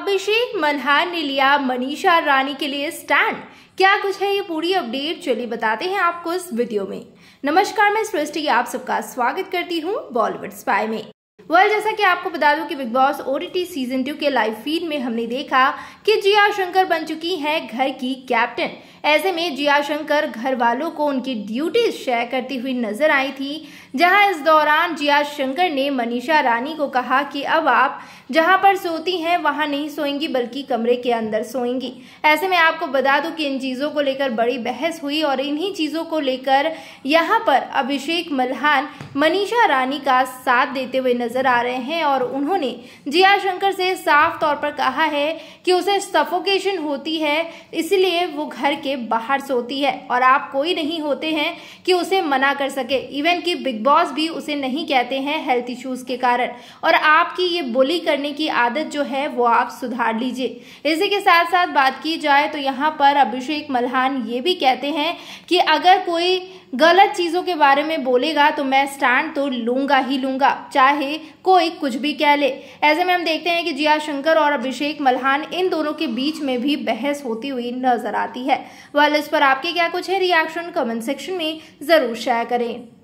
अभिषेक मल्हार ने लिया मनीषा रानी के लिए स्टैंड क्या कुछ है ये पूरी अपडेट चलिए बताते हैं आपको इस वीडियो में नमस्कार मैं सृष्टि आप सबका स्वागत करती हूँ बॉलीवुड स्पाई में वेल जैसा कि आपको बता दूं कि Bigg Boss OTT season two के लाइव फीड में हमने देखा कि जिया शंकर बन चुकी हैं घर की कैप्टन ऐसे में जिया शंकर घर वालों को उनकी ड्यूटीज शेयर करती हुई नजर आई थी जहां इस दौरान जिया शंकर ने मनीषा रानी को कहा कि अब आप जहां पर सोती हैं वहां नहीं सोएंगी बल्कि कमरे के अंदर सोएंगी ऐसे में आपको बता दूं कि इन चीज़ों को लेकर बड़ी बहस हुई और इन्हीं चीज़ों को लेकर यहां पर अभिषेक मल्हान मनीषा रानी का साथ देते हुए नजर आ रहे हैं और उन्होंने जिया शंकर से साफ तौर पर कहा है कि उसे सफोकेशन होती है इसलिए वो घर के बाहर सोती है और आप कोई नहीं होते हैं कि उसे मना कर सके इवन कि बिग बॉस भी उसे नहीं कहते हैं हेल्थ इश्यूज़ के कारण और आपकी ये बोली करने की आदत जो है वो आप सुधार लीजिए इसी के साथ साथ बात की जाए तो यहाँ पर अभिषेक मल्हान ये भी कहते हैं कि अगर कोई गलत चीज़ों के बारे में बोलेगा तो मैं स्टैंड तो लूंगा ही लूंगा चाहे कोई कुछ भी कह ले ऐसे में हम देखते हैं कि जिया शंकर और अभिषेक मल्हान इन दोनों के बीच में भी बहस होती हुई नजर आती है वाल इस पर आपके क्या कुछ है रिएक्शन कमेंट सेक्शन में ज़रूर शेयर करें